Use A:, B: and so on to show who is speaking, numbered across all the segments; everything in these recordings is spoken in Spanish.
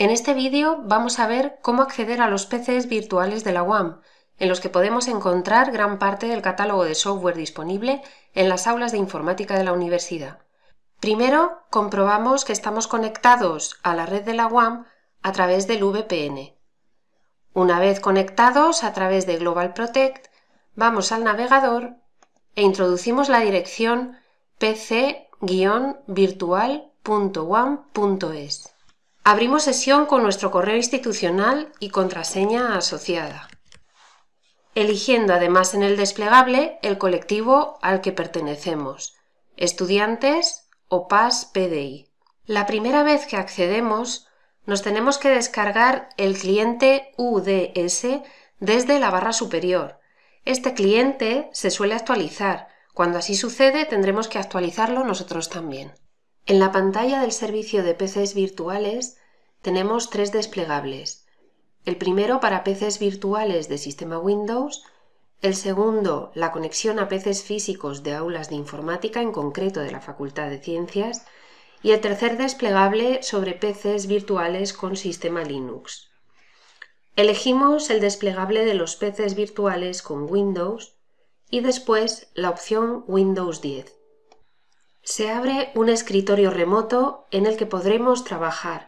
A: En este vídeo vamos a ver cómo acceder a los PCs virtuales de la UAM, en los que podemos encontrar gran parte del catálogo de software disponible en las aulas de informática de la universidad. Primero, comprobamos que estamos conectados a la red de la UAM a través del VPN. Una vez conectados a través de Global Protect, vamos al navegador e introducimos la dirección pc virtualuames Abrimos sesión con nuestro correo institucional y contraseña asociada, eligiendo además en el desplegable el colectivo al que pertenecemos, estudiantes o PAS PDI. La primera vez que accedemos, nos tenemos que descargar el cliente UDS desde la barra superior. Este cliente se suele actualizar. Cuando así sucede, tendremos que actualizarlo nosotros también. En la pantalla del servicio de PCs virtuales tenemos tres desplegables. El primero para peces virtuales de sistema Windows, el segundo la conexión a peces físicos de aulas de informática, en concreto de la Facultad de Ciencias, y el tercer desplegable sobre peces virtuales con sistema Linux. Elegimos el desplegable de los peces virtuales con Windows y después la opción Windows 10. Se abre un escritorio remoto en el que podremos trabajar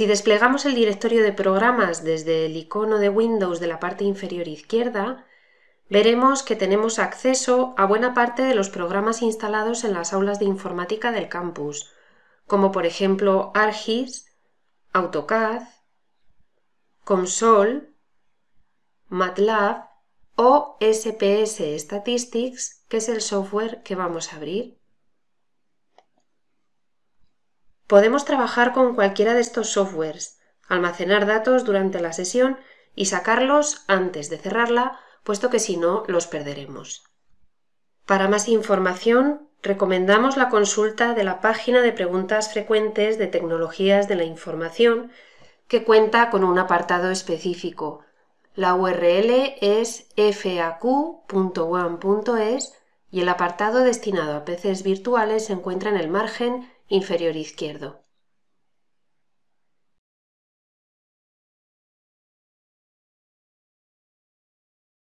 A: si desplegamos el directorio de programas desde el icono de Windows de la parte inferior izquierda, veremos que tenemos acceso a buena parte de los programas instalados en las aulas de informática del campus, como por ejemplo ARGIS, AutoCAD, Console, MATLAB o SPS Statistics, que es el software que vamos a abrir. Podemos trabajar con cualquiera de estos softwares, almacenar datos durante la sesión y sacarlos antes de cerrarla, puesto que si no los perderemos. Para más información, recomendamos la consulta de la página de preguntas frecuentes de tecnologías de la información, que cuenta con un apartado específico. La URL es faq.one.es y el apartado destinado a PCs virtuales se encuentra en el margen inferior izquierdo.